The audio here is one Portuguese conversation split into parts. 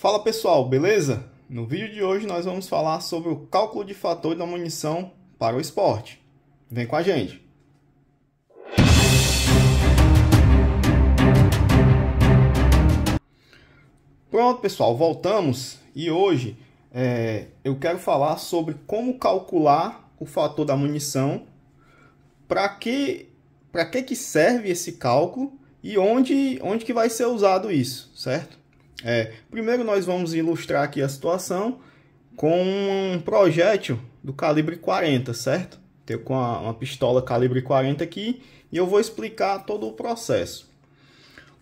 Fala pessoal, beleza? No vídeo de hoje nós vamos falar sobre o cálculo de fator da munição para o esporte. Vem com a gente! Pronto pessoal, voltamos e hoje é, eu quero falar sobre como calcular o fator da munição, para que, para que, que serve esse cálculo e onde, onde que vai ser usado isso, certo? É, primeiro nós vamos ilustrar aqui a situação com um projétil do calibre 40, certo? Tenho com uma pistola calibre 40 aqui e eu vou explicar todo o processo.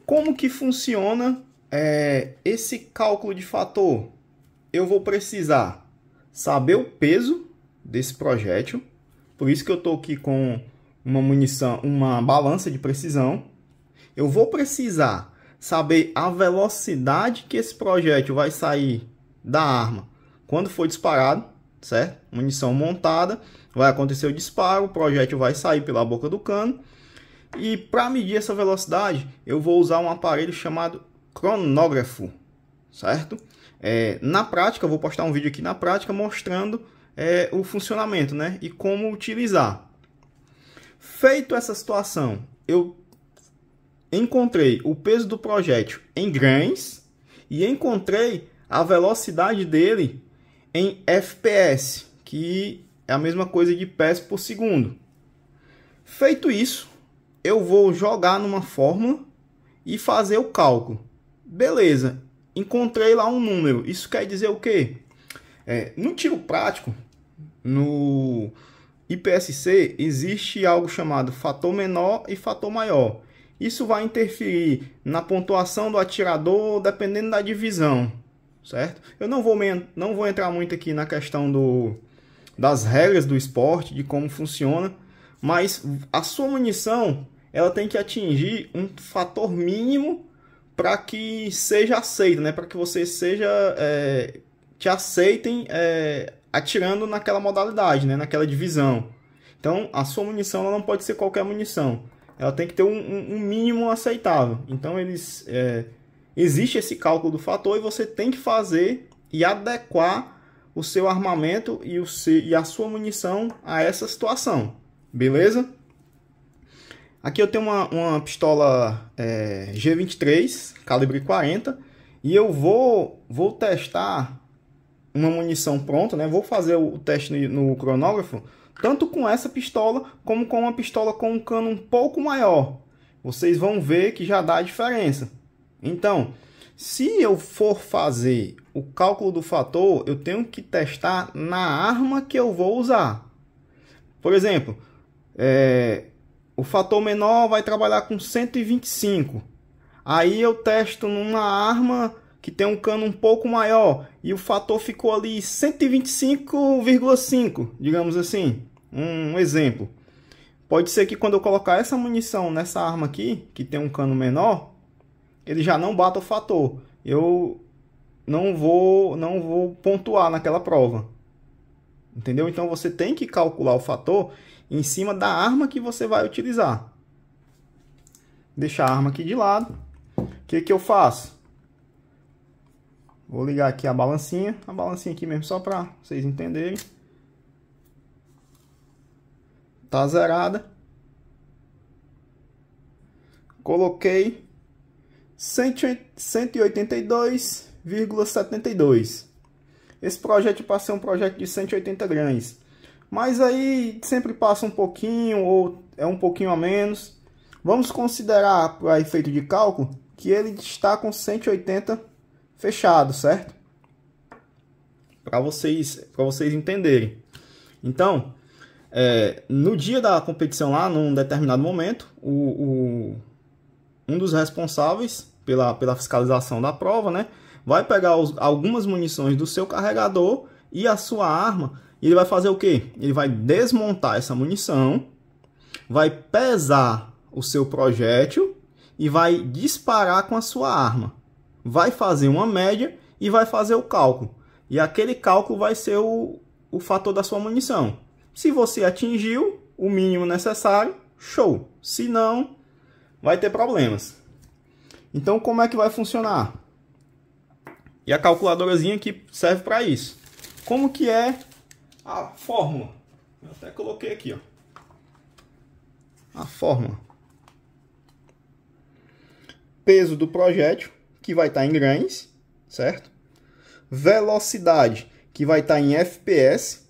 Como que funciona é, esse cálculo de fator? Eu vou precisar saber o peso desse projétil, por isso que eu estou aqui com uma munição, uma balança de precisão. Eu vou precisar saber a velocidade que esse projétil vai sair da arma quando for disparado, certo? Munição montada, vai acontecer o disparo, o projétil vai sair pela boca do cano. E para medir essa velocidade, eu vou usar um aparelho chamado cronógrafo, certo? É, na prática, vou postar um vídeo aqui na prática mostrando é, o funcionamento, né? E como utilizar. Feito essa situação, eu encontrei o peso do projétil em grãos e encontrei a velocidade dele em FPS, que é a mesma coisa de pés por segundo. Feito isso, eu vou jogar numa fórmula e fazer o cálculo. Beleza, encontrei lá um número. Isso quer dizer o quê? É, no tiro prático, no IPSC, existe algo chamado fator menor e fator maior. Isso vai interferir na pontuação do atirador dependendo da divisão, certo? Eu não vou, não vou entrar muito aqui na questão do, das regras do esporte, de como funciona, mas a sua munição ela tem que atingir um fator mínimo para que seja aceita, né? para que você seja é, te aceitem é, atirando naquela modalidade, né? naquela divisão. Então a sua munição ela não pode ser qualquer munição ela tem que ter um, um, mínimo aceitável. Então eles é, existe esse cálculo do fator e você tem que fazer e adequar o seu armamento e, o seu, e a sua munição a essa situação, beleza? Aqui eu tenho uma, uma pistola é, G23, calibre 40, e eu vou, vou testar uma munição pronta, né? Vou fazer o teste no, no cronógrafo tanto com essa pistola como com uma pistola com um cano um pouco maior. Vocês vão ver que já dá a diferença. Então, se eu for fazer o cálculo do fator, eu tenho que testar na arma que eu vou usar. Por exemplo, é, o fator menor vai trabalhar com 125. Aí eu testo numa arma que tem um cano um pouco maior e o fator ficou ali 125,5, digamos assim. Um exemplo. Pode ser que quando eu colocar essa munição nessa arma aqui, que tem um cano menor, ele já não bata o fator. Eu não vou, não vou pontuar naquela prova. Entendeu? Então você tem que calcular o fator em cima da arma que você vai utilizar. Deixar a arma aqui de lado. O que, que eu faço? Vou ligar aqui a balancinha. A balancinha aqui mesmo só para vocês entenderem tá zerada. Coloquei 182,72. Esse projeto para ser um projeto de 180 gramas Mas aí sempre passa um pouquinho ou é um pouquinho a menos. Vamos considerar para efeito de cálculo que ele está com 180 fechado, certo? Para vocês, para vocês entenderem. Então, é, no dia da competição lá, num determinado momento, o, o, um dos responsáveis pela, pela fiscalização da prova, né, vai pegar os, algumas munições do seu carregador e a sua arma, e ele vai fazer o quê? Ele vai desmontar essa munição, vai pesar o seu projétil e vai disparar com a sua arma. Vai fazer uma média e vai fazer o cálculo. E aquele cálculo vai ser o, o fator da sua munição. Se você atingiu o mínimo necessário, show. Se não, vai ter problemas. Então, como é que vai funcionar? E a calculadorazinha que serve para isso. Como que é a fórmula? Eu até coloquei aqui, ó. A fórmula. Peso do projétil, que vai estar tá em grãos, certo? Velocidade, que vai estar tá em FPS,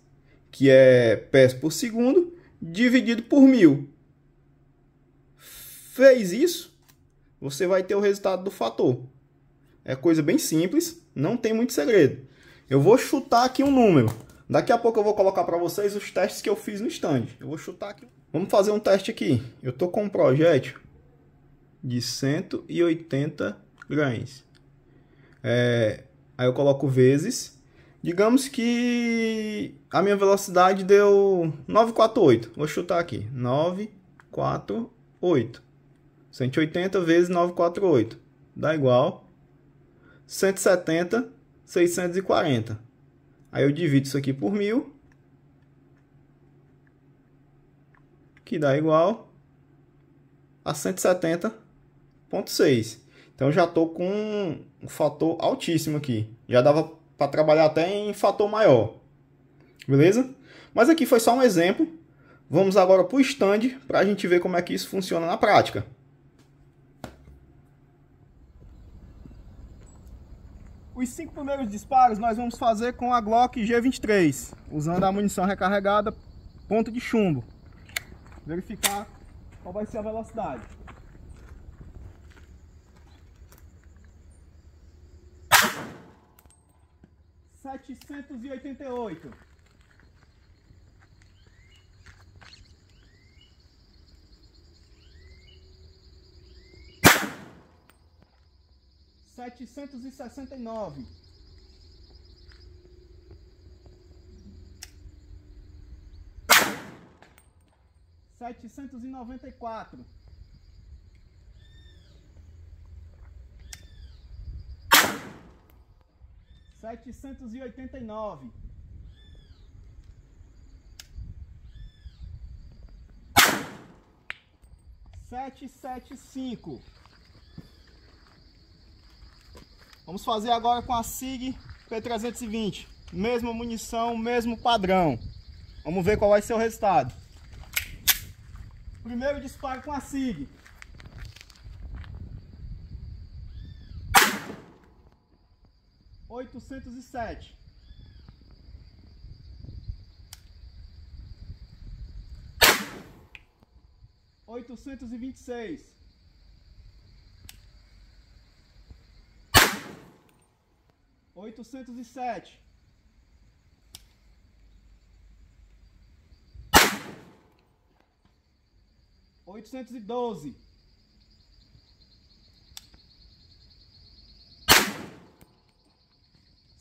que é pés por segundo, dividido por mil. Fez isso, você vai ter o resultado do fator. É coisa bem simples, não tem muito segredo. Eu vou chutar aqui um número. Daqui a pouco eu vou colocar para vocês os testes que eu fiz no stand. Eu vou chutar aqui. Vamos fazer um teste aqui. Eu estou com um projétil de 180 grãos. É, aí eu coloco vezes Digamos que a minha velocidade deu 948. Vou chutar aqui. 948. 180 vezes 948 dá igual 170, 640. Aí eu divido isso aqui por 1000, que dá igual a 170,6. Então já estou com um fator altíssimo aqui. Já dava para trabalhar até em fator maior. Beleza? Mas aqui foi só um exemplo. Vamos agora para o stand para a gente ver como é que isso funciona na prática. Os cinco primeiros disparos nós vamos fazer com a Glock G23, usando a munição recarregada ponto de chumbo. Verificar qual vai ser a velocidade. setecentos e e oitenta oito, Setecentos e sessenta e nove. Setecentos e noventa e quatro. 789. Sete, sete, cinco. Vamos fazer agora com a SIG P320. Mesma munição, mesmo padrão. Vamos ver qual vai ser o resultado. Primeiro disparo com a SIG. 807. Oitocentos e vinte e seis, oitocentos e sete, oitocentos e doze.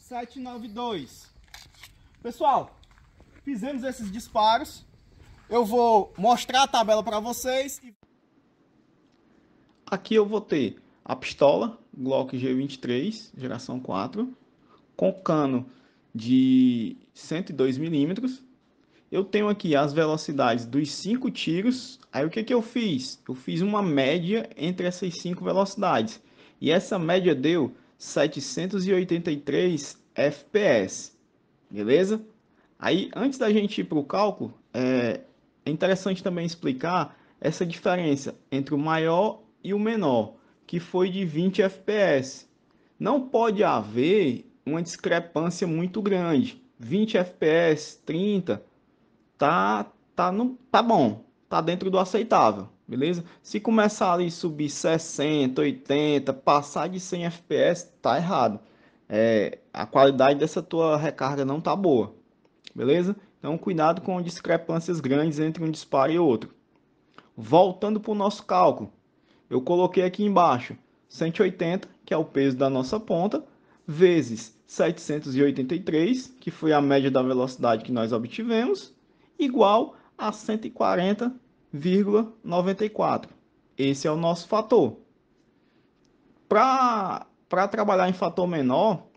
792. Pessoal, fizemos esses disparos. Eu vou mostrar a tabela para vocês. Aqui eu vou ter a pistola Glock G23, geração 4, com cano de 102 milímetros. Eu tenho aqui as velocidades dos cinco tiros. Aí o que, que eu fiz? Eu fiz uma média entre essas cinco velocidades. E essa média deu 783 FPS, beleza? Aí, antes da gente ir para o cálculo, é, é interessante também explicar essa diferença entre o maior e o menor, que foi de 20 FPS. Não pode haver uma discrepância muito grande. 20 FPS, 30, tá, tá, no, tá bom, tá dentro do aceitável beleza? Se começar ali subir 60, 80, passar de 100 FPS, tá errado. É, a qualidade dessa tua recarga não tá boa, beleza? Então cuidado com discrepâncias grandes entre um disparo e outro. Voltando para o nosso cálculo, eu coloquei aqui embaixo 180, que é o peso da nossa ponta, vezes 783, que foi a média da velocidade que nós obtivemos, igual a 140 0,94. Esse é o nosso fator. Para trabalhar em fator menor,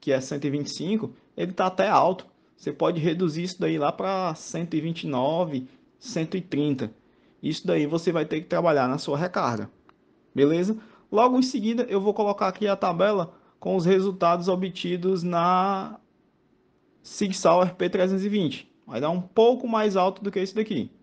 que é 125, ele está até alto. Você pode reduzir isso daí lá para 129, 130. Isso daí você vai ter que trabalhar na sua recarga. Beleza? Logo em seguida, eu vou colocar aqui a tabela com os resultados obtidos na SigSauer P320. Vai dar um pouco mais alto do que esse daqui.